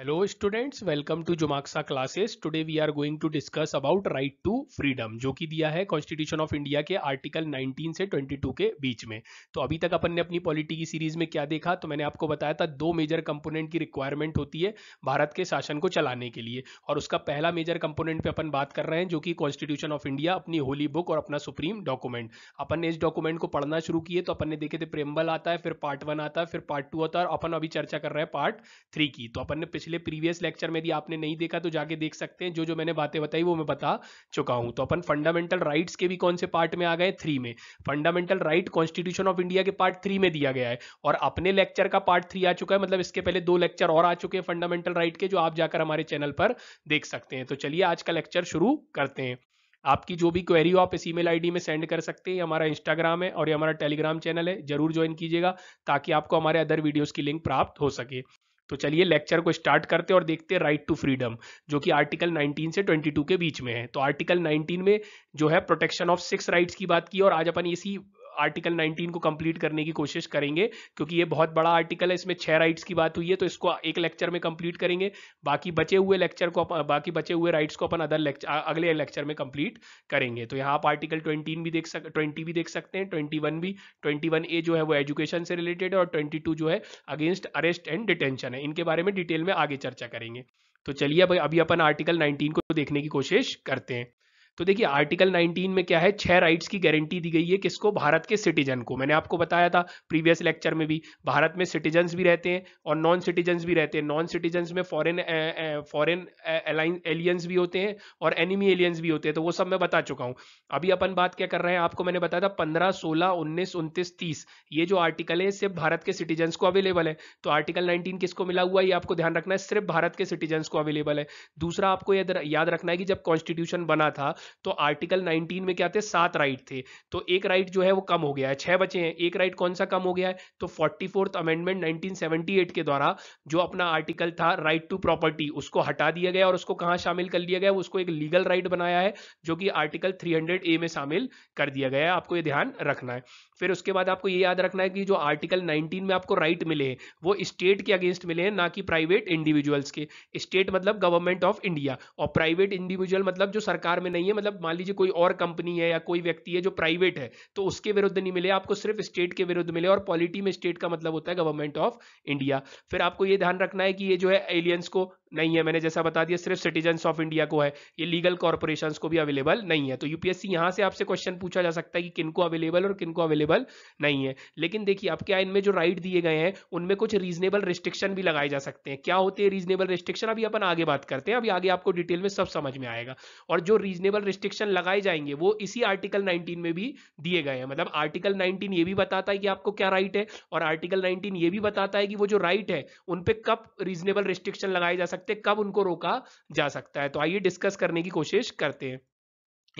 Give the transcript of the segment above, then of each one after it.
hello students welcome to जुमाक्सा classes today we are going to discuss about right to freedom जो कि दिया है कॉन्स्टिट्यूशन ऑफ इंडिया के आर्टिकल 19 से 22 के बीच में तो अभी तक अपन ने अपनी पॉलिटी की सीरीज में क्या देखा तो मैंने आपको बताया था दो मेजर कंपोनेंट की रिक्वायरमेंट होती है भारत के शासन को चलाने के लिए और उसका पहला मेजर कंपोनेंट पर अपन बात कर रहे हैं जो कि कॉन्स्टिट्यूशन ऑफ इंडिया अपनी होली बुक और अपना सुप्रीम डॉक्यूमेंट अपन ने इस डॉक्यूमेंट को पढ़ना शुरू किए तो अपन ने देखे थे प्रेम्बल आता है फिर पार्ट वन आता है फिर पार्ट टू आता है और अपन अभी चर्चा कर रहे हैं पार्ट थ्री की तो अपन ने पिछले प्रीवियस लेक्चर में भी आपने नहीं देखा तो जाके देख सकते हैं जो जो मैंने बातें बताई वो मैं बता चुका हूं तो अपन फंडामेंटल राइट्स के भी कौन से पार्ट में आ गए थ्री में fundamental right constitution of India के पार्ट थ्री में दिया गया है और अपने लेक्चर का पार्ट थ्री आ चुका है मतलब इसके पहले दो लेक्चर और आ चुके हैं फंडामेंटल राइट के जो आप जाकर हमारे चैनल पर देख सकते हैं तो चलिए आज का लेक्चर शुरू करते हैं आपकी जो भी क्वेरी हो आप इस ईमेल आईडी में सेंड कर सकते हैं हमारा इंस्टाग्राम है और ये हमारा टेलीग्राम चैनल है जरूर ज्वाइन कीजिएगा ताकि आपको हमारे अदर वीडियोस की लिंक प्राप्त हो सके तो चलिए लेक्चर को स्टार्ट करते और देखते हैं राइट टू फ्रीडम जो कि आर्टिकल 19 से 22 के बीच में है तो आर्टिकल 19 में जो है प्रोटेक्शन ऑफ सिक्स राइट्स की बात की और आज अपन इसी आर्टिकल 19 को कंप्लीट करने की कोशिश करेंगे क्योंकि ये बहुत बड़ा आर्टिकल है इसमें छह राइट्स की बात हुई है तो इसको एक लेक्चर में कंप्लीट करेंगे बाकी बचे हुए लेक्चर को बाकी बचे हुए राइट्स को अपन अदर लेक्चर अगले लेक्चर में कंप्लीट करेंगे तो यहाँ आप आर्टिकल ट्वेंटी भी देख सक ट्वेंटी भी देख सकते हैं ट्वेंटी वन भी ट्वेंटी वन ए जो है वो एजुकेशन से रिलेटेड है और ट्वेंटी टू जो है अगेंस्ट अरेस्ट एंड डिटेंशन है इनके बारे में डिटेल में आगे चर्चा करेंगे तो चलिए अभी अपन आर्टिकल 19 को देखने की कोशिश करते हैं तो देखिए आर्टिकल 19 में क्या है छह राइट्स की गारंटी दी गई है किसको भारत के सिटीजन को मैंने आपको बताया था प्रीवियस लेक्चर में भी भारत में सिटीजन्स भी रहते हैं और नॉन सिटीजन्स भी रहते हैं नॉन सिटीजन्स में फॉरेन फॉरेन एलियंस भी होते हैं और एनिमी एलियंस भी होते हैं तो वो सब मैं बता चुका हूँ अभी अपन बात क्या कर रहे हैं आपको मैंने बताया था पंद्रह सोलह उन्नीस उनतीस तीस ये जो आर्टिकल है सिर्फ भारत के सिटीजन्स को अवेलेबल है तो आर्टिकल नाइनटीन किसको मिला हुआ है ये आपको ध्यान रखना है सिर्फ भारत के सिटीजन्स को अवेलेबल है दूसरा आपको याद रखना है कि जब कॉन्स्टिट्यूशन बना था तो आर्टिकल 19 में क्या थे सात राइट थे तो एक राइट जो है वो कम हो गया है छह बचे हैं एक राइट कौन सा कम हो गया है तो फोर्टी अमेंडमेंट 1978 के द्वारा जो अपना आर्टिकल था राइट टू प्रॉपर्टी उसको हटा दिया गया और उसको कहाँ शामिल कर लिया गया उसको एक लीगल राइट बनाया है जो कि आर्टिकल थ्री ए में शामिल कर दिया गया है आपको ये ध्यान रखना है फिर उसके बाद आपको ये याद रखना है कि जो आर्टिकल 19 में आपको राइट मिले हैं वो स्टेट के अगेंस्ट मिले हैं ना कि प्राइवेट इंडिविजुअल्स के स्टेट मतलब गवर्नमेंट ऑफ इंडिया और प्राइवेट इंडिविजुअल मतलब जो सरकार में नहीं है मतलब मान लीजिए कोई और कंपनी है या कोई व्यक्ति है जो प्राइवेट है तो उसके विरुद्ध नहीं मिले आपको सिर्फ स्टेट के विरुद्ध मिले और पॉलिटी में स्टेट का मतलब होता है गवर्नमेंट ऑफ इंडिया फिर आपको यह ध्यान रखना है कि ये जो है एलियंस को नहीं है मैंने जैसा बता दिया सिर्फ सिटीजन ऑफ इंडिया को है ये लीगल कॉर्पोरेशन को भी अवेलेबल नहीं है तो यूपीएससी यहां से आपसे क्वेश्चन पूछा जा सकता है कि किनको अवेलेबल और किनको अवेलेबल नहीं है लेकिन देखिए आपके आइन में जो राइट दिए गए हैं उनमें कुछ रीजनेबल रिस्ट्रिक्शन भी लगाए जा सकते हैं क्या होते हैं रीजनेबल रिस्ट्रिक्शन अभी अपन आगे बात करते हैं अभी आगे आपको डिटेल में सब समझ में आएगा और जो रीजनेबल रिस्ट्रिक्शन लगाए जाएंगे वो इसी आर्टिकल 19 में भी दिए गए हैं मतलब आर्टिकल 19 ये भी बताता है कि आपको क्या राइट है और आर्टिकल 19 ये भी बताता है कि वो जो राइट है उन पे कब रीजनेबल रिस्ट्रिक्शन लगाए जा सकते हैं कब उनको रोका जा सकता है तो आइए डिस्कस करने की कोशिश करते हैं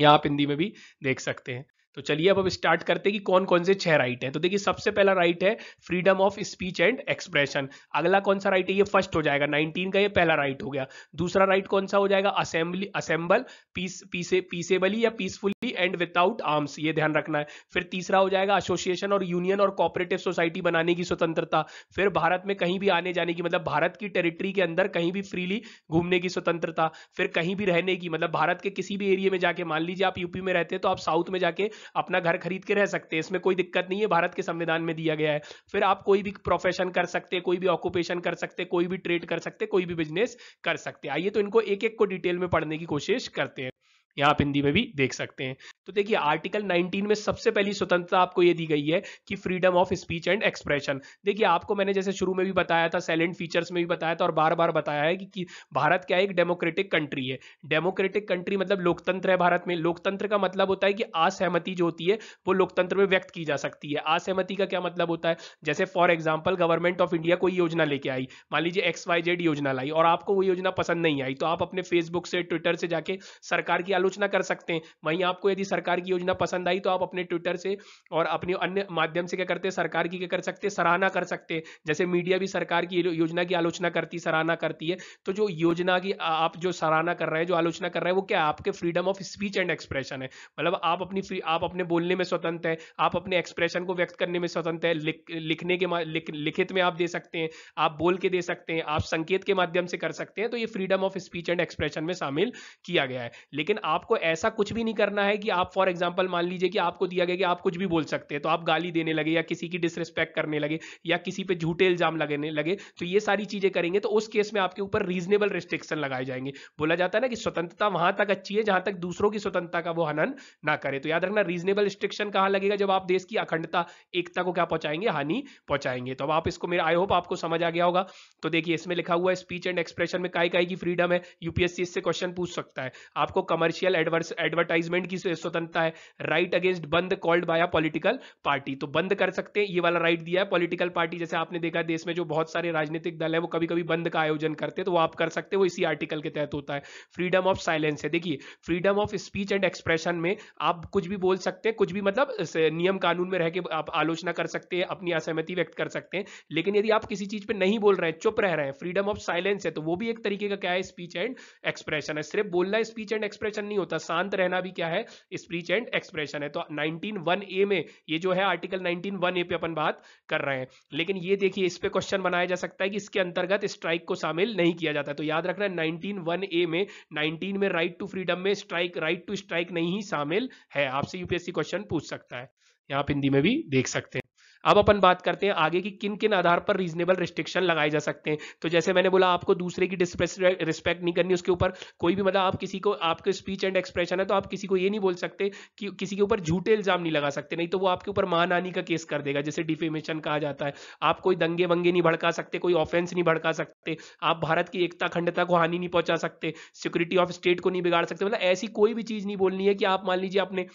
या आप हिंदी में भी देख सकते हैं तो चलिए अब अब स्टार्ट करते हैं कि कौन कौन से छह राइट हैं तो देखिए सबसे पहला राइट है freedom of speech and expression अगला कौन सा राइट है ये फर्स्ट हो जाएगा 19 का ये पहला राइट हो गया दूसरा राइट कौन सा हो जाएगा assembly assemble peace peace peaceably या पीसफुली एंड विदाउट आर्म्स ये ध्यान रखना है फिर तीसरा हो जाएगा एसोसिएशन और यूनियन और कॉपरेटिव सोसाइटी बनाने की स्वतंत्रता फिर भारत में कहीं भी आने जाने की मतलब भारत की टेरिटरी के अंदर कहीं भी फ्रीली घूमने की स्वतंत्रता फिर कहीं भी रहने की मतलब भारत के किसी भी एरिया में जाके मान लीजिए आप यूपी में रहते हैं तो आप साउथ में जाके अपना घर खरीद के रह सकते हैं इसमें कोई दिक्कत नहीं है भारत के संविधान में दिया गया है फिर आप कोई भी प्रोफेशन कर सकते कोई भी ऑक्यूपेशन कर सकते कोई भी ट्रेड कर सकते कोई भी बिजनेस कर सकते आइए तो इनको एक एक को डिटेल में पढ़ने की कोशिश करते हैं यहाँ आप हिंदी में भी देख सकते हैं तो देखिए आर्टिकल 19 में सबसे पहली स्वतंत्रता आपको ये दी गई है कि freedom of speech and expression देखिए आपको मैंने जैसे शुरू में भी बताया था साइलेंट फीचर्स में भी बताया था और बार बार बताया है कि, कि भारत क्या एक डेमोक्रेटिक कंट्री है डेमोक्रेटिक कंट्री मतलब लोकतंत्र है भारत में लोकतंत्र का मतलब होता है कि असहमति जो होती है वो लोकतंत्र में व्यक्त की जा सकती है असहमति का क्या मतलब होता है जैसे for example government of India कोई योजना लेके आई मान लीजिए एक्स वाई जेड योजना लाई और आपको वो योजना पसंद नहीं आई तो आप अपने फेसबुक से ट्विटर से जाके सरकार की आलोचना आलोचना कर सकते हैं वहीं आपको यदि सरकार की योजना पसंद आई तो आप अपने ट्विटर से और अपने अन्य माध्यम से क्या करते हैं सरकार की क्या कर सकते हैं सराहना कर सकते हैं जैसे मीडिया भी सरकार की योजना की आलोचना करती सराहना करती है तो जो योजना की आप जो सराहना कर रहे हैं जो आलोचना कर रहे हैं वो क्या आपके freedom of speech and expression है मतलब आप अपनी आप अपने बोलने में स्वतंत्र है आप अपने एक्सप्रेशन को व्यक्त करने में स्वतंत्र है लिखने के लिखित में आप दे सकते हैं आप बोल के दे सकते हैं आप संकेत के माध्यम से कर सकते हैं तो ये freedom of speech and expression में शामिल किया गया है लेकिन आप आपको ऐसा कुछ भी नहीं करना है कि आप फॉर एग्जाम्पल मान लीजिए कि आपको दिया गया कि आप कुछ भी बोल सकते हैं तो आप गाली देने लगे या किसी की डिसरिस्पेक्ट करने लगे या किसी पे झूठे इल्जाम लगने लगे तो ये सारी चीजें करेंगे तो उस केस में आपके ऊपर रीजनेबल रिस्ट्रिक्शन लगाए जाएंगे बोला जाता है ना कि स्वतंत्रता वहां तक अच्छी है जहां तक दूसरों की स्वतंत्रता का वो हनन ना करे तो याद रखना रीजनेबल रिस्ट्रिक्शन कहां लगेगा जब आप देश की अखंडता एकता को क्या पहुंचाएंगे हानि पहुंचाएंगे तो अब आप इसको मेरा आई होप आपको समझ आ गया होगा तो देखिए इसमें लिखा हुआ है स्पीच एंड एक्सप्रेशन में काई काई की फ्रीडम है यूपीएससी इससे क्वेश्चन पूछ सकता है आपको कमर्शियल कमर्शियल एडवर्टाइजमेंट की स्वतंत्रता है right against bandh called by a political party तो बंद कर सकते हैं ये वाला राइट दिया है पॉलिटिकल पार्टी जैसे आपने देखा देश में जो बहुत सारे राजनीतिक दल है वो कभी कभी बंद का आयोजन करते हैं तो वो आप कर सकते हो इसी आर्टिकल के तहत होता है फ्रीडम ऑफ साइलेंस है देखिए freedom of speech and expression में आप कुछ भी बोल सकते हैं कुछ भी मतलब नियम कानून में रह के आप आलोचना कर सकते हैं अपनी असहमति व्यक्त कर सकते हैं लेकिन यदि आप किसी चीज पर नहीं बोल रहे चुप रह रहे हैं फ्रीडम ऑफ साइलेंस है तो वो भी एक तरीके का क्या है स्पीच एंड एक्सप्रेशन है सिर्फ बोलना स्पीच एंड एक्सप्रेशन नहीं होता शांत रहना भी क्या है स्पीच एंड एक्सप्रेशन है तो 191 ए में ये जो है आर्टिकल 191 ए पे अपन बात कर रहे हैं लेकिन ये देखिए इस पे क्वेश्चन बनाया जा सकता है कि इसके अंतर्गत स्ट्राइक को शामिल नहीं किया जाता तो याद रखना नाइनटीन वन ए में नाइनटीन में राइट टू फ्रीडम में स्ट्राइक राइट टू स्ट्राइक नहीं ही शामिल है आपसे यूपीएससी क्वेश्चन पूछ सकता है यहाँ आप हिंदी में भी देख सकते हैं अब अपन बात करते हैं आगे की किन किन आधार पर रीजनेबल रिस्ट्रिक्शन लगाए जा सकते हैं तो जैसे मैंने बोला आपको दूसरे की रिस्पेक्ट नहीं करनी उसके ऊपर कोई भी मतलब आप किसी को आपके स्पीच एंड एक्सप्रेशन है तो आप किसी को ये नहीं बोल सकते कि किसी के ऊपर झूठे इल्जाम नहीं लगा सकते नहीं तो वो आपके ऊपर महानानी का केस कर देगा जैसे डिफेमेशन कहा जाता है आप कोई दंगे वंगे नहीं भड़का सकते कोई ऑफेंस नहीं भड़का सकते आप भारत की एकता खंडता को हानि नहीं पहुंचा सकते सिक्योरिटी ऑफ स्टेट को नहीं बिगाड़ सकते मतलब ऐसी कोई भी चीज नहीं बोलनी है कि आप मान लीजिए अपने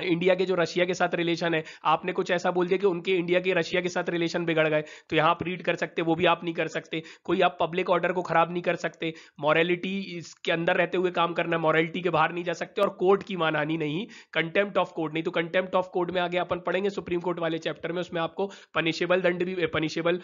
इंडिया के जो रशिया के साथ रिलेशन है आपने कुछ ऐसा बोल दिया कि उनके इंडिया के रशिया के साथ रिलेशन बिगड़ गए तो यहाँ आप रीड कर सकते वो भी आप नहीं कर सकते कोई आप पब्लिक ऑर्डर को खराब नहीं कर सकते मॉरेलिटी इसके अंदर रहते हुए काम करना है मॉरेलिटी के बाहर नहीं जा सकते और कोर्ट की मानहानी नहीं कंटेम्प्ट ऑफ कोर्ट नहीं तो कंटेम्प्ट ऑफ कोर्ट में आगे अपन पढ़ेंगे सुप्रीम कोर्ट वाले चैप्टर में उसमें आपको पनिशेबल दंड भी पनिशेबल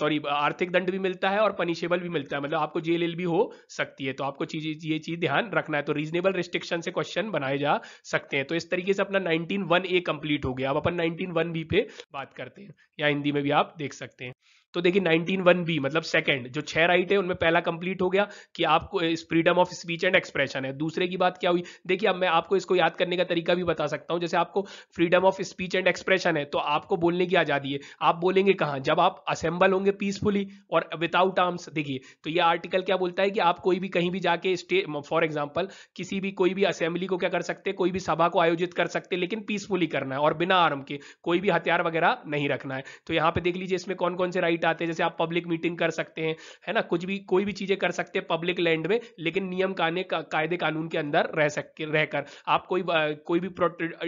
सॉरी आर्थिक दंड भी मिलता है और पनिशेबल भी मिलता है मतलब आपको जेल एल भी हो सकती है तो आपको चीज ये चीज ध्यान रखना है तो रीजनेबल रिस्ट्रिक्शन से क्वेश्चन बनाए जा सकते हैं तो इस तरीके से अपना 19.1 ए कंप्लीट हो गया अब अपन 19.1 बी पे बात करते हैं या हिंदी में भी आप देख सकते हैं तो देखिए नाइनटीन वन बी मतलब सेकंड जो छह राइट है उनमें पहला कंप्लीट हो गया कि आपको freedom of speech and expression है दूसरे की बात क्या हुई देखिए अब मैं आपको इसको याद करने का तरीका भी बता सकता हूं जैसे आपको freedom of speech and expression है तो आपको बोलने की आजादी है आप बोलेंगे कहां जब आप असेंबल होंगे पीसफुली और विदाउट आर्म्स देखिए तो ये आर्टिकल क्या बोलता है कि आप कोई भी कहीं भी जाके स्टे फॉर एग्जाम्पल किसी भी कोई भी असेंबली को क्या कर सकते कोई भी सभा को आयोजित कर सकते लेकिन पीसफुली करना है और बिना आर्म के कोई भी हथियार वगैरह नहीं रखना है तो यहां पर देख लीजिए इसमें कौन कौन से राइट चाहते हैं जैसे आप पब्लिक मीटिंग कर सकते हैं है ना कुछ भी कोई भी चीजें कर सकते हैं पब्लिक लैंड में लेकिन नियम काने का, कायदे कानून के अंदर रह सकते रहकर आप कोई कोई भी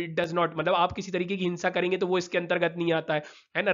इट डज नॉट मतलब आप किसी तरीके की हिंसा करेंगे तो वो इसके अंतर्गत नहीं आता है है ना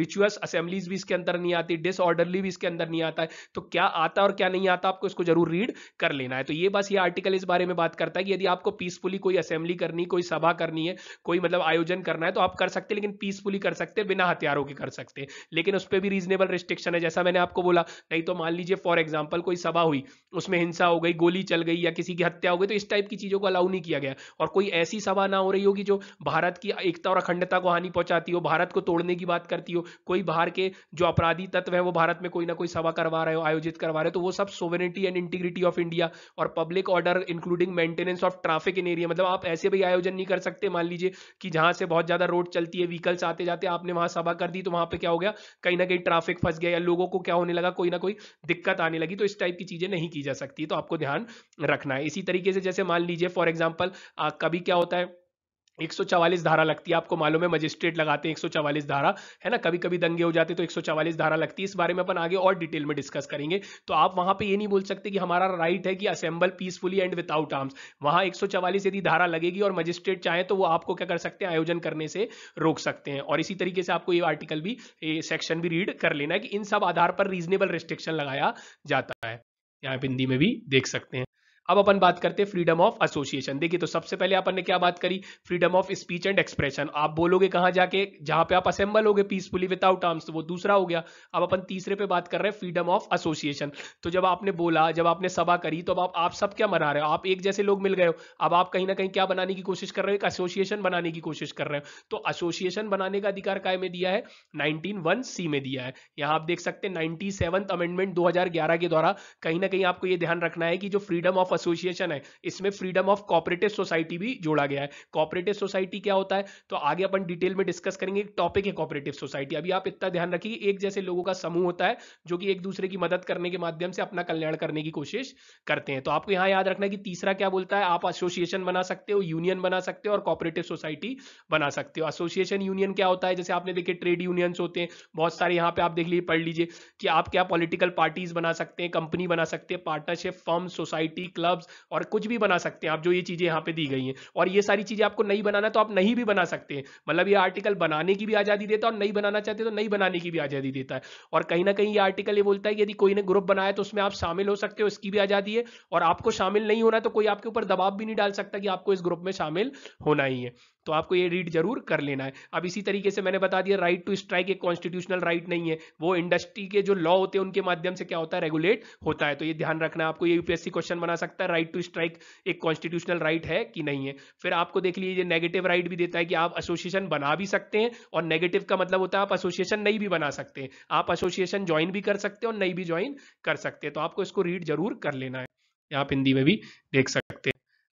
रिचुअस असेंबलीज भी इसके अंदर नहीं आती डिसऑर्डरली भी इसके अंदर नहीं आता है तो क्या आता और क्या नहीं आता आपको इसको जरूर रीड कर लेना है तो ये बस ये आर्टिकल इस बारे में बात करता है कि यदि आपको पीसफुली कोई असेंबली करनी कोई सभा करनी है कोई मतलब आयोजन करना है तो आप कर सकते हैं लेकिन पीसफुली कर सकते हैं बिना हथियारों के कर सकते सकते हैं लेकिन उस पर भी रीजनेबल रिस्ट्रिक्शन है जैसा मैंने आपको बोला नहीं तो मान लीजिए फॉर एग्जाम्पल कोई सभा हुई उसमें हिंसा हो गई गोली चल गई या किसी की हत्या हो गई तो इस टाइप की चीज़ों को अलाउ नहीं किया गया और कोई ऐसी सभा ना हो रही होगी जो भारत की एकता और अखंडता को हानि पहुंचाती हो भारत को तोड़ने की बात करती हो कोई बाहर के जो अपराधी तत्व है वो भारत में कोई ना कोई सभा करवा रहे हो आयोजित करवा रहे हो तो वो सब sovereignty and integrity of India और public order including maintenance of traffic in area मतलब आप ऐसे भी आयोजन नहीं कर सकते मान लीजिए कि जहां से बहुत ज्यादा रोड चलती है व्हीकल्स आते जाते आपने वहां सभा कर दी तो वहां पे क्या हो गया कहीं ना कहीं ट्रैफिक फंस गया या लोगों को क्या होने लगा कोई ना कोई दिक्कत आने लगी तो इस टाइप की चीजें नहीं की जा सकती तो आपको ध्यान रखना है इसी तरीके से जैसे मान लीजिए फॉर एग्जाम्पल कभी क्या होता है 144 धारा लगती है आपको मालूम है मजिस्ट्रेट लगाते हैं 144 धारा है ना कभी कभी दंगे हो जाते तो 144 धारा लगती है इस बारे में अपन आगे और डिटेल में डिस्कस करेंगे तो आप वहां पे ये नहीं बोल सकते कि हमारा राइट है कि assemble peacefully and without arms वहां 144 यदि धारा लगेगी और मजिस्ट्रेट चाहे तो वो आपको क्या कर सकते हैं आयोजन करने से रोक सकते हैं और इसी तरीके से आपको ये आर्टिकल भी सेक्शन भी रीड कर लेना है कि इन सब आधार पर रीजनेबल रिस्ट्रिक्शन लगाया जाता है यहाँ आप हिंदी में भी देख सकते हैं अब अपन बात करते हैं फ्रीडम ऑफ एसोसिएशन देखिए तो सबसे पहले अपन ने क्या बात करी freedom of speech and expression आप बोलोगे कहां जाके जहां पे आप असेंबल हो गए पीसफुली विदाउट आर्म्स तो वो दूसरा हो गया अब अपन तीसरे पे बात कर रहे हैं फ्रीडम ऑफ एसोसिएशन तो जब आपने बोला जब आपने सभा करी तो अब आप, आप सब क्या मना रहे हो आप एक जैसे लोग मिल गए हो अब आप कहीं ना कहीं क्या बनाने की कोशिश कर रहे हो एक एसोसिएशन बनाने की कोशिश कर रहे हो तो एसोसिएशन बनाने का अधिकार काय में दिया है नाइनटीन सी में दिया है यहां आप देख सकते हैं नाइन्टी अमेंडमेंट दो के द्वारा कहीं ना कहीं आपको यह ध्यान रखना है कि जो फ्रीडम ऑफ एसोसिएशन है इसमें फ्रीडम ऑफ कॉपरेटिव सोसाइटी भी जोड़ा गया है कॉपरेटिव सोसाइटी क्या होता है तो आगे अपन डिटेल में डिस्कस करेंगे एक टॉपिक है कॉपरेटिव सोसाइटी अभी आप इतना ध्यान रखिए एक जैसे लोगों का समूह होता है जो कि एक दूसरे की मदद करने के माध्यम से अपना कल्याण करने की कोशिश करते हैं तो आपको यहां याद रखना कि तीसरा क्या बोलता है आप एसोसिएशन बना सकते हो यूनियन बना सकते हो और कॉपरेटिव सोसाइटी बना सकते हो एसोसिएशन यूनियन क्या होता है जैसे आपने देखे ट्रेड यूनियंस होते हैं बहुत सारे यहाँ पे आप देख लीजिए पढ़ लीजिए कि आप क्या पॉलिटिकल पार्टीज बना सकते हैं कंपनी बना सकते हैं partnership firm society club gloves और कुछ भी बना सकते हैं आप जो ये चीज़ें यहाँ पे दी गई हैं और ये सारी चीज़ें आपको नहीं बनाना तो आप नहीं भी बना सकते हैं मतलब ये आर्टिकल बनाने की भी आज़ादी देता है और नहीं बनाना चाहते तो नहीं बनाने की भी आज़ादी देता है और कहीं ना कहीं ये आर्टिकल ये बोलता है कि यदि कोई ने ग्रुप बनाया तो उसमें आप शामिल हो सकते हो इसकी भी आज़ादी है और आपको शामिल नहीं होना तो कोई आपके ऊपर दबाव भी नहीं डाल सकता कि आपको इस ग्रुप में शामिल होना ही है तो आपको ये रीड जरूर कर लेना है अब इसी तरीके से मैंने बता दिया राइट टू स्ट्राइक एक कॉन्स्टिट्यूशनल राइट नहीं है वो इंडस्ट्री के जो लॉ होते हैं उनके माध्यम से क्या होता है रेगुलेट होता है तो ये ध्यान रखना है आपको ये यूपीएससी क्वेश्चन बना सकता सकता है राइट टू स्ट्राइक एक कॉन्स्टिट्यूशनल राइट है कि नहीं है फिर आपको देख लीजिए नेगेटिव राइट भी देता है कि आप एसोसिएशन बना भी सकते हैं और नेगेटिव का मतलब होता है आप एसोसिएशन नहीं भी बना सकते हैं आप एसोसिएशन ज्वाइन भी कर सकते हैं और नहीं भी ज्वाइन कर सकते हैं तो आपको इसको रीड जरूर कर लेना है आप हिंदी में भी देख सकते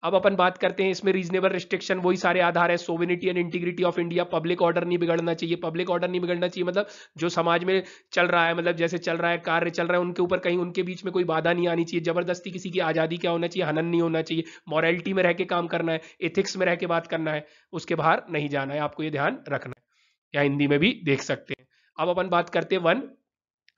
अब अपन बात करते हैं इसमें रीजनेबल रिस्ट्रिक्शन वही सारे आधार है sovereignty and integrity of India public order नहीं बिगड़ना चाहिए पब्लिक ऑर्डर नहीं बिगड़ना चाहिए मतलब जो समाज में चल रहा है मतलब जैसे चल रहा है कार्य चल रहा है उनके ऊपर कहीं उनके बीच में कोई बाधा नहीं आनी चाहिए जबरदस्ती किसी की आज़ादी क्या होना चाहिए हनन नहीं होना चाहिए मॉरलिटी में रह के काम करना है एथिक्स में रह के बात करना है उसके बाहर नहीं जाना है आपको ये ध्यान रखना है या हिंदी में भी देख सकते हैं अब अपन बात करते हैं वन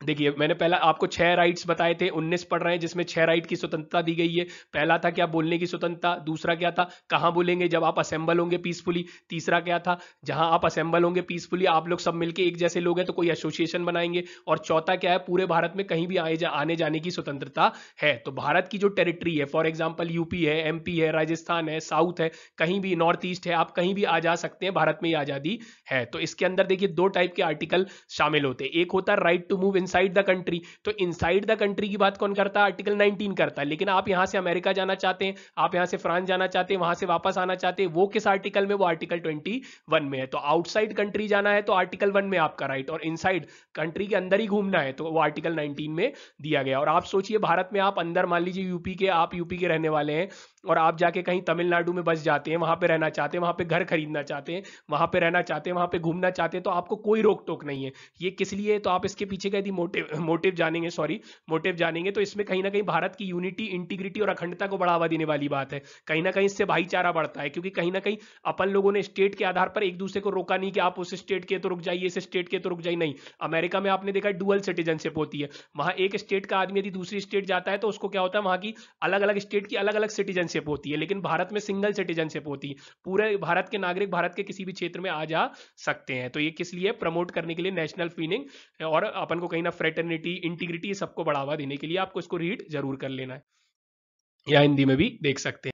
देखिए मैंने पहला आपको छह राइट्स बताए थे उन्नीस पढ़ रहे हैं जिसमें छह राइट की स्वतंत्रता दी गई है पहला था क्या बोलने की स्वतंत्रता दूसरा क्या था कहाँ बोलेंगे जब आप असेंबल होंगे पीसफुली तीसरा क्या था जहां आप असेंबल होंगे पीसफुली आप लोग सब मिलकर एक जैसे लोग हैं तो कोई एसोसिएशन बनाएंगे और चौथा क्या है पूरे भारत में कहीं भी आए जा, आने जाने की स्वतंत्रता है तो भारत की जो टेरिटरी है फॉर एग्जाम्पल यूपी है एम है राजस्थान है साउथ है कहीं भी नॉर्थ ईस्ट है आप कहीं भी आ जा सकते हैं भारत में ये आजादी है तो इसके अंदर देखिए दो टाइप के आर्टिकल शामिल होते हैं एक होता है right to move in inside the country तो इनसाइड द कंट्री की बात कौन करता है आर्टिकल 19 करता है लेकिन आप यहां से अमेरिका जाना चाहते हैं आप यहां से फ्रांस जाना चाहते हैं वहां से वापस आना चाहते हैं वो किस आर्टिकल में वो आर्टिकल 21 में है तो आउटसाइड कंट्री जाना है तो आर्टिकल 1 में आपका राइट और इनसाइड कंट्री के अंदर ही घूमना है तो वो आर्टिकल 19 में दिया गया और आप सोचिए भारत में आप अंदर मान लीजिए यूपी के आप यूपी के रहने वाले हैं और आप जाके कहीं तमिलनाडु में बस जाते हैं वहाँ पे रहना चाहते हैं वहाँ पे घर खरीदना चाहते हैं वहाँ पे रहना चाहते हैं वहाँ पे घूमना चाहते हैं तो आपको कोई रोक टोक नहीं है ये किस लिए तो आप इसके पीछे का यदि मोटिव मोटिव जानेंगे सॉरी मोटिव जानेंगे तो इसमें कहीं ना कहीं भारत की यूनिटी इंटीग्रिटी और अखंडता को बढ़ावा देने वाली बात है कहीं ना कहीं इससे भाईचारा बढ़ता है क्योंकि कहीं ना कहीं अपन लोगों ने स्टेट के आधार पर एक दूसरे को रोका नहीं कि आप उस स्टेट के तो रुक जाइए इस स्टेट के तो रुक जाइए नहीं अमेरिका में आपने देखा डुअल सिटीजनशिप होती है वहां एक स्टेट का आदमी यदि दूसरी स्टेट जाता है तो उसको क्या होता है वहां की अलग अलग स्टेट की अलग अलग सिटीजनशिप सिटीजनशिप होती है लेकिन भारत में सिंगल सिटीजनशिप होती है पूरे भारत के नागरिक भारत के किसी भी क्षेत्र में आ जा सकते हैं तो ये किस लिए प्रमोट करने के लिए नेशनल फीलिंग और अपन को कहीं ना फ्रेटर्निटी इंटीग्रिटी सबको बढ़ावा देने के लिए आपको इसको रीड जरूर कर लेना है या हिंदी में भी देख सकते हैं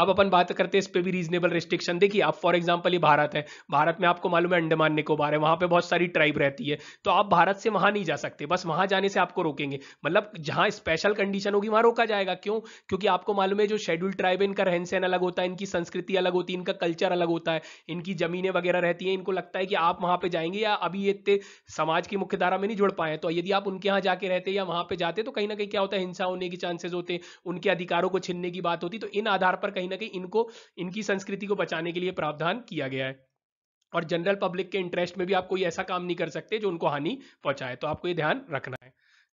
अब अपन बात करते हैं इस पर भी रीजनेबल रिस्ट्रिक्शन देखिए आप फॉर एग्जाम्पल ये भारत है भारत में आपको मालूम है अंडमान निकोबार है वहां पे बहुत सारी ट्राइब रहती है तो आप भारत से वहां नहीं जा सकते बस वहां जाने से आपको रोकेंगे मतलब जहां स्पेशल कंडीशन होगी वहां रोका जाएगा क्यों क्योंकि आपको मालूम है जो शेड्यूल ट्राइब है इनका रहन सहन अलग होता है इनकी संस्कृति अलग होती है इनका कल्चर अलग होता है इनकी जमीनें वगैरह रहती है इनको लगता है कि आप वहां पर जाएंगे या अभी इतने समाज की मुख्यधारा में नहीं जुड़ पाए तो यदि आप उनके यहाँ जाके रहते या वहां पर जाते तो कहीं ना कहीं क्या होता है हिंसा होने के चांसेस होते उनके अधिकारों को छीनने की बात होती तो इन आधार पर कहीं ना कहीं इनको इनकी संस्कृति को बचाने के लिए प्रावधान किया गया है और जनरल पब्लिक के इंटरेस्ट में भी आप कोई ऐसा काम नहीं कर सकते जो उनको हानि पहुंचाए तो आपको ये ध्यान रखना है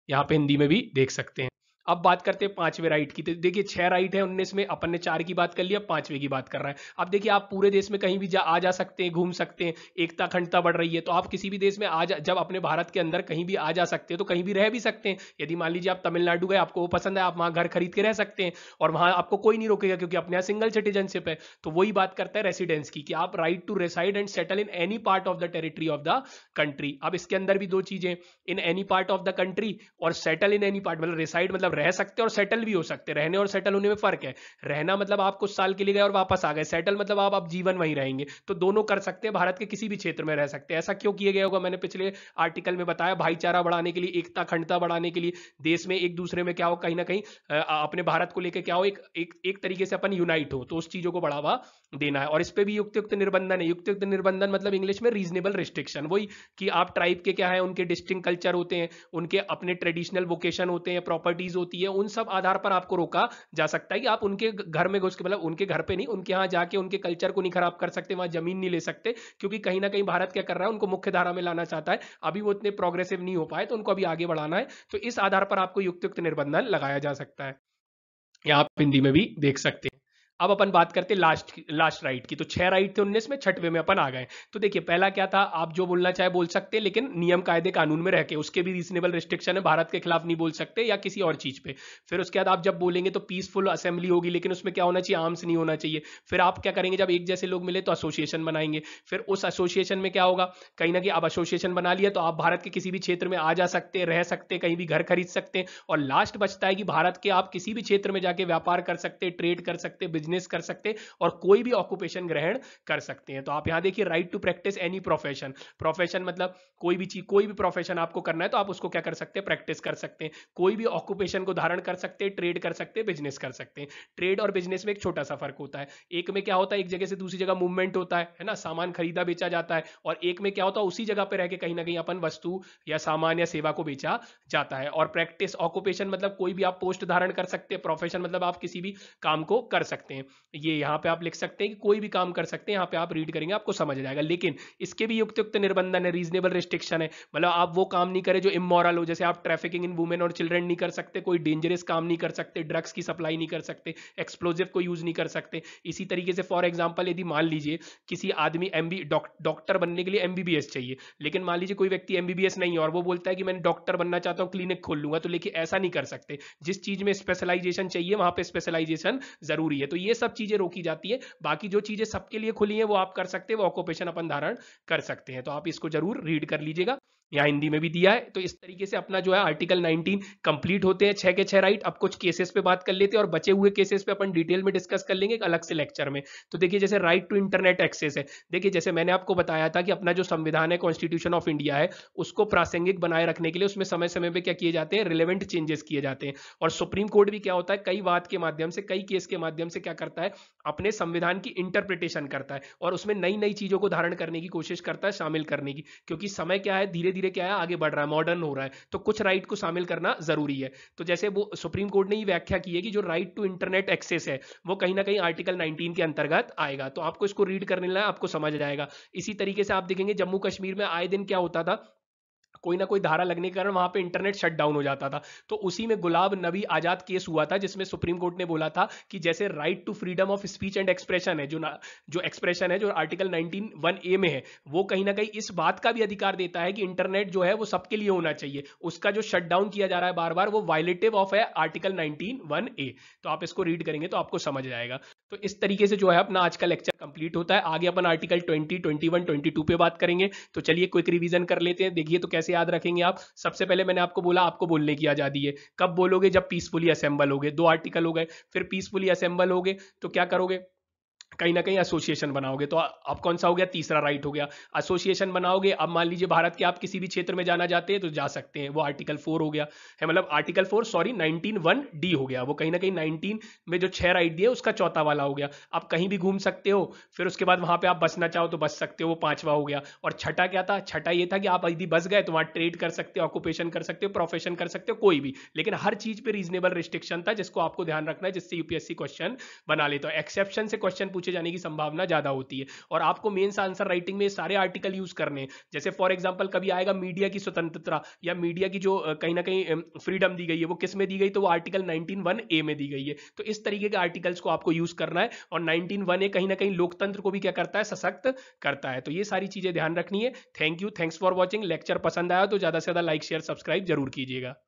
यहाँ पे हिंदी में भी देख सकते हैं अब बात करते हैं पांचवे राइट की तो देखिए छह राइट है उन्नीस में अपन ने चार की बात कर लिया पांचवे की बात कर रहा है अब देखिए आप पूरे देश में कहीं भी जा आ जा सकते हैं घूम सकते हैं एकता अखंडता बढ़ रही है तो आप किसी भी देश में आ जा जब अपने भारत के अंदर कहीं भी आ जा सकते हैं तो कहीं भी रह भी सकते हैं यदि मान लीजिए आप तमिलनाडु गए आपको वो पसंद है आप वहां घर खरीद के रह सकते हैं और वहां आपको कोई नहीं रोकेगा क्योंकि अपने यहाँ सिंगल सिटीजनशिप है तो वही बात करता है रेसिडेंस की कि आप right to reside and settle in any part of the territory of the country अब इसके अंदर भी दो चीजें in any part of the country और सेटल इन एनी पार्ट मतलब रेसाइड मतलब रह सकते और सेटल भी हो सकते रहने और सेटल होने में फर्क है रहना मतलब आप कुछ साल के लिए गए और वापस आ गए सेटल मतलब आप अब जीवन वहीं रहेंगे तो दोनों कर सकते हैं भारत के किसी भी क्षेत्र में रह सकते हैं ऐसा क्यों किया गया होगा मैंने पिछले आर्टिकल में बताया भाईचारा बढ़ाने के लिए एकता खंडता बढ़ाने के लिए देश में एक दूसरे में क्या हो कहीं ना कहीं अपने भारत को लेकर क्या हो एक, एक तरीके से अपन यूनाइट हो तो उस चीजों को बढ़ावा देना है और इस पे भी युक्त युक्त निर्बंधन है युक्त युक्त निर्बंधन मतलब इंग्लिश में रीजनेबल रिस्ट्रिक्शन वही कि आप ट्राइब के क्या है उनके डिस्टिंग कल्चर होते हैं उनके अपने ट्रेडिशनल वोकेशन होते हैं प्रॉपर्टीज होती है उन सब आधार पर आपको रोका जा सकता है कि आप उनके घर में घुस के मतलब उनके घर पे नहीं उनके यहाँ जाके उनके कल्चर को नहीं खराब कर सकते वहां जमीन नहीं ले सकते क्योंकि कहीं ना कहीं भारत क्या कर रहा है उनको मुख्य धारा में लाना चाहता है अभी वो इतने प्रोग्रेसिव नहीं हो पाए तो उनको अभी आगे बढ़ाना है तो इस आधार पर आपको युक्त युक्त निर्बंधन लगाया जा सकता है या आप हिंदी में भी देख सकते हैं अब अपन बात करते लास्ट लास्ट राइट की तो छह राइट थे उन्नीस में छठवे में अपन आ गए तो देखिए पहला क्या था आप जो बोलना चाहे बोल सकते हैं लेकिन नियम कायदे कानून में रह के उसके भी रीजनेबल रिस्ट्रिक्शन है भारत के खिलाफ नहीं बोल सकते या किसी और चीज पे फिर उसके बाद आप जब बोलेंगे तो पीसफुल असेंबली होगी लेकिन उसमें क्या होना चाहिए आर्म्स नहीं होना चाहिए फिर आप क्या करेंगे जब एक जैसे लोग मिले तो एसोसिएशन बनाएंगे फिर उस एसोसिएशन में क्या होगा कहीं ना कहीं आप एसोसिएशन बना लिया तो आप भारत के किसी भी क्षेत्र में आ जा सकते रह सकते कहीं भी घर खरीद सकते और लास्ट बचता है कि भारत के आप किसी भी क्षेत्र में जाके व्यापार कर सकते ट्रेड कर सकते बिजनेस बिजनेस कर सकते हैं और कोई भी ऑक्यूपेशन ग्रहण कर सकते हैं तो आप यहां देखिए right to practise any profession profession मतलब कोई भी चीज कोई भी प्रोफेशन आपको करना है तो आप उसको क्या कर सकते हैं प्रैक्टिस कर सकते हैं कोई भी ऑक्यूपेशन को धारण कर सकते हैं ट्रेड कर सकते हैं बिजनेस कर सकते हैं ट्रेड और बिजनेस में एक छोटा सा फर्क होता है एक में क्या होता है एक जगह से दूसरी जगह मूवमेंट होता है है ना सामान खरीदा बेचा जाता है और एक में क्या होता है उसी जगह पर रह के कहीं ना कहीं अपन वस्तु या सामान या सेवा को बेचा जाता है और प्रैक्टिस ऑक्यूपेशन मतलब कोई भी आप पोस्ट धारण कर सकते हैं प्रोफेशन मतलब आप किसी भी काम को कर सकते हैं हैं ये यहाँ पे आप लिख सकते हैं कि कोई भी काम कर सकते हैं यहाँ पे आप रीड करेंगे आपको समझ जाएगा लेकिन इसके भी युक्त युक्त निर्बंधन है रीजनेबल रिस्ट्रिक्शन है मतलब आप वो काम नहीं करें जो इमोरल हो जैसे आप ट्रैफिकिंग इन वुमेन और चिल्ड्रन नहीं कर सकते कोई डेंजरस काम नहीं कर सकते ड्रग्स की सप्लाई नहीं कर सकते एक्सप्लोजिव को यूज नहीं कर सकते इसी तरीके से फॉर एग्जाम्पल यदि मान लीजिए किसी आदमी एम डॉक्टर बनने के लिए एम चाहिए लेकिन मान लीजिए कोई व्यक्ति एम नहीं है और वो बोलता है कि मैंने डॉक्टर बनना चाहता हूँ क्लिनिक खोल लूंगा तो लेकिन ऐसा नहीं कर सकते जिस चीज में स्पेशलाइजेशन चाहिए वहां पर स्पेशलाइजेशन जरूरी है तो ये ये सब चीजें रोकी जाती है बाकी जो चीजें सबके लिए खुली है वो आप कर सकते हैं वो ऑक्यूपेशन अपन धारण कर सकते हैं तो आप इसको जरूर रीड कर लीजिएगा या हिंदी में भी दिया है तो इस तरीके से अपना जो है आर्टिकल 19 कंप्लीट होते हैं छह के छह राइट अब कुछ केसेस पे बात कर लेते हैं और बचे हुए केसेस पे अपन डिटेल में डिस्कस कर लेंगे अलग से लेक्चर में तो देखिए जैसे राइट टू इंटरनेट एक्सेस है देखिए जैसे मैंने आपको बताया था कि अपना जो संविधान है कॉन्स्टिट्यूशन ऑफ इंडिया है उसको प्रासंगिक बनाए रखने के लिए उसमें समय समय पर क्या किए जाते हैं रिलेवेंट चेंजेस किए जाते हैं और सुप्रीम कोर्ट भी क्या होता है कई बात के माध्यम से कई केस के माध्यम से क्या करता है अपने संविधान की इंटरप्रिटेशन करता है और उसमें नई नई चीजों को धारण करने की कोशिश करता है शामिल करने की क्योंकि समय क्या है धीरे धीरे क्या है आगे बढ़ रहा है मॉडर्न हो रहा है तो कुछ राइट को शामिल करना जरूरी है तो जैसे वो सुप्रीम कोर्ट ने ही व्याख्या की है कि जो राइट टू इंटरनेट एक्सेस है वो कहीं ना कहीं आर्टिकल नाइनटीन के अंतर्गत आएगा तो आपको इसको रीड करने लगा आपको समझ जाएगा इसी तरीके से आप देखेंगे जम्मू कश्मीर में आए दिन क्या होता था कोई ना कोई धारा लगने के कारण वहां पे इंटरनेट शट डाउन हो जाता था तो उसी में गुलाब नबी आजाद केस हुआ था जिसमें सुप्रीम कोर्ट ने बोला था कि जैसे right to freedom of speech and expression है जो ना जो एक्सप्रेशन है जो आर्टिकल नाइनटीन वन ए में है वो कहीं ना कहीं इस बात का भी अधिकार देता है कि इंटरनेट जो है वो सबके लिए होना चाहिए उसका जो शट डाउन किया जा रहा है बार बार वो वायलेटिव ऑफ है आर्टिकल नाइनटीन वन ए तो आप इसको रीड करेंगे तो आपको समझ आएगा तो इस तरीके से जो है अपना आज का लेक्चर कंप्लीट होता है आगे अपन आर्टिकल 20, 21, 22 पे बात करेंगे तो चलिए क्विक रिवीजन कर लेते हैं देखिए तो कैसे याद रखेंगे आप सबसे पहले मैंने आपको बोला आपको बोलने की आज़ादी है कब बोलोगे जब पीसफुली असेंबल हो गए दो आर्टिकल हो गए फिर पीसफुली असेंबल हो गए तो क्या करोगे कहीं ना कहीं एसोसिएशन बनाओगे तो अब कौन सा हो गया तीसरा राइट हो गया एसोसिएशन बनाओगे अब मान लीजिए भारत के आप किसी भी क्षेत्र में जाना जाते हैं तो जा सकते हैं वो आर्टिकल फोर हो गया है मतलब article four sorry nineteen one D हो गया वो कहीं ना कहीं नाइनटीन में जो छह राइट दिए उसका चौथा वाला हो गया आप कहीं भी घूम सकते हो फिर उसके बाद वहां पर आप बसना चाहो तो बस सकते हो वो पांचवा हो गया और छठा क्या था छठा ये था कि आप यदि बस गए तो वहां ट्रेड कर सकते हो ऑक्यूपेशन कर सकते हो प्रोफेशन कर सकते हो कोई भी लेकिन हर चीज पर रीजनेबल रिस्ट्रिक्शन था जिसको आपको ध्यान रखना है जिससे यूपीएससी क्वेश्चन बना लेते तो एक्सेप्शन से क्वेश्चन पूछे पूछे जाने की संभावना ज़्यादा होती है और आपको मेन्स आंसर राइटिंग में सारे आर्टिकल यूज़ करने जैसे फॉर एग्जाम्पल कभी आएगा मीडिया की स्वतंत्रता या मीडिया की जो कहीं ना कहीं फ्रीडम दी गई है वो किस में दी गई तो वो आर्टिकल नाइनटीन वन ए में दी गई है तो इस तरीके के आर्टिकल्स को आपको यूज़ करना है और नाइनटीन वन ए कहीं ना कहीं लोकतंत्र को भी क्या करता है सशक्त करता है तो ये सारी चीज़ें ध्यान रखनी है thank you thanks for watching lecture पसंद आया तो ज़्यादा से ज़्यादा लाइक शेयर सब्सक्राइब जरूर कीजिएगा